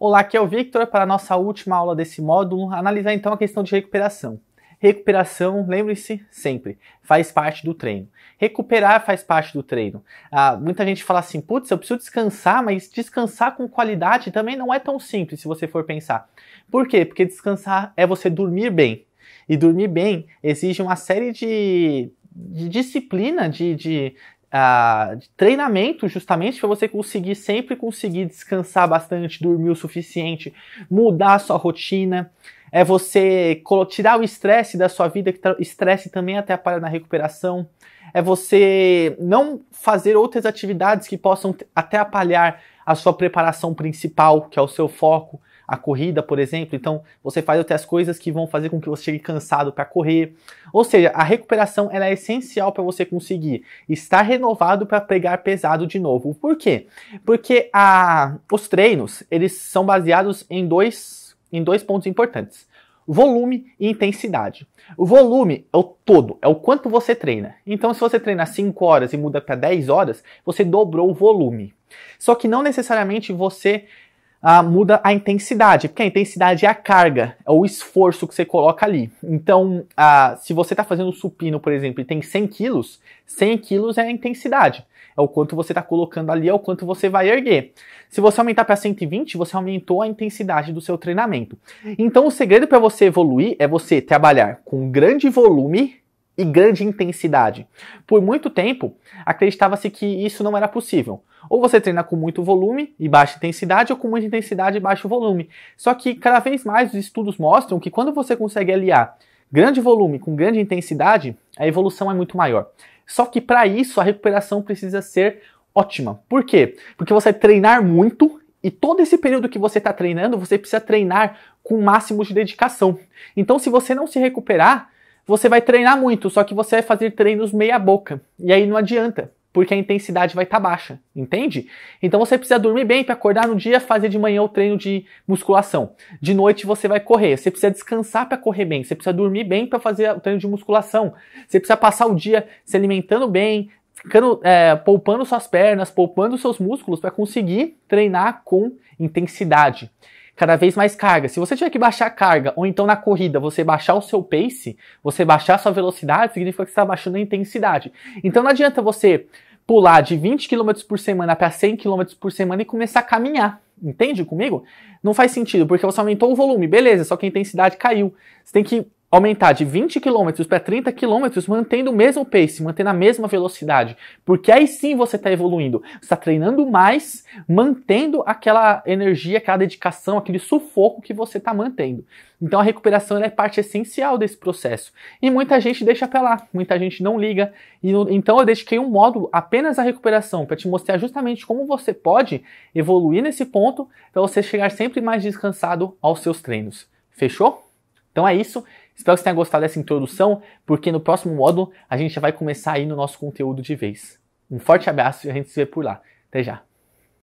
Olá, aqui é o Victor para a nossa última aula desse módulo, analisar então a questão de recuperação. Recuperação, lembre-se sempre, faz parte do treino. Recuperar faz parte do treino. Ah, muita gente fala assim, putz, eu preciso descansar, mas descansar com qualidade também não é tão simples se você for pensar. Por quê? Porque descansar é você dormir bem. E dormir bem exige uma série de, de disciplina, de, de, de treinamento justamente para você conseguir sempre conseguir descansar bastante, dormir o suficiente, mudar a sua rotina, é você tirar o estresse da sua vida, que estresse também até atrapalha na recuperação, é você não fazer outras atividades que possam até apalhar a sua preparação principal, que é o seu foco a corrida, por exemplo. Então, você faz outras coisas que vão fazer com que você chegue cansado para correr. Ou seja, a recuperação ela é essencial para você conseguir estar renovado para pegar pesado de novo. Por quê? Porque a, os treinos eles são baseados em dois, em dois pontos importantes volume e intensidade. O volume é o todo, é o quanto você treina. Então, se você treina 5 horas e muda para 10 horas, você dobrou o volume. Só que não necessariamente você ah, muda a intensidade, porque a intensidade é a carga, é o esforço que você coloca ali. Então, ah, se você está fazendo um supino, por exemplo, e tem 100 quilos, 100 quilos é a intensidade, é o quanto você está colocando ali, é o quanto você vai erguer. Se você aumentar para 120, você aumentou a intensidade do seu treinamento. Então, o segredo para você evoluir é você trabalhar com grande volume e grande intensidade. Por muito tempo, acreditava-se que isso não era possível. Ou você treina com muito volume e baixa intensidade, ou com muita intensidade e baixo volume. Só que cada vez mais os estudos mostram que quando você consegue aliar grande volume com grande intensidade, a evolução é muito maior. Só que para isso a recuperação precisa ser ótima. Por quê? Porque você treinar muito e todo esse período que você está treinando, você precisa treinar com o máximo de dedicação. Então, se você não se recuperar, você vai treinar muito, só que você vai fazer treinos meia boca. E aí não adianta, porque a intensidade vai estar tá baixa, entende? Então você precisa dormir bem para acordar no dia, fazer de manhã o treino de musculação. De noite você vai correr, você precisa descansar para correr bem, você precisa dormir bem para fazer o treino de musculação. Você precisa passar o dia se alimentando bem, ficando, é, poupando suas pernas, poupando seus músculos para conseguir treinar com intensidade cada vez mais carga. Se você tiver que baixar a carga, ou então na corrida você baixar o seu pace, você baixar a sua velocidade, significa que você está baixando a intensidade. Então não adianta você pular de 20 km por semana para 100 km por semana e começar a caminhar. Entende comigo? Não faz sentido, porque você aumentou o volume, beleza, só que a intensidade caiu. Você tem que aumentar de 20 km para 30 km, mantendo o mesmo pace, mantendo a mesma velocidade, porque aí sim você está evoluindo. Você está treinando mais, mantendo aquela energia, aquela dedicação, aquele sufoco que você está mantendo. Então a recuperação é parte essencial desse processo. E muita gente deixa para lá, muita gente não liga. E, então eu dediquei um módulo apenas à recuperação, para te mostrar justamente como você pode evoluir nesse ponto, para você chegar sempre mais descansado aos seus treinos. Fechou? Então é isso. Espero que você tenha gostado dessa introdução, porque no próximo módulo a gente já vai começar aí no nosso conteúdo de vez. Um forte abraço e a gente se vê por lá. Até já!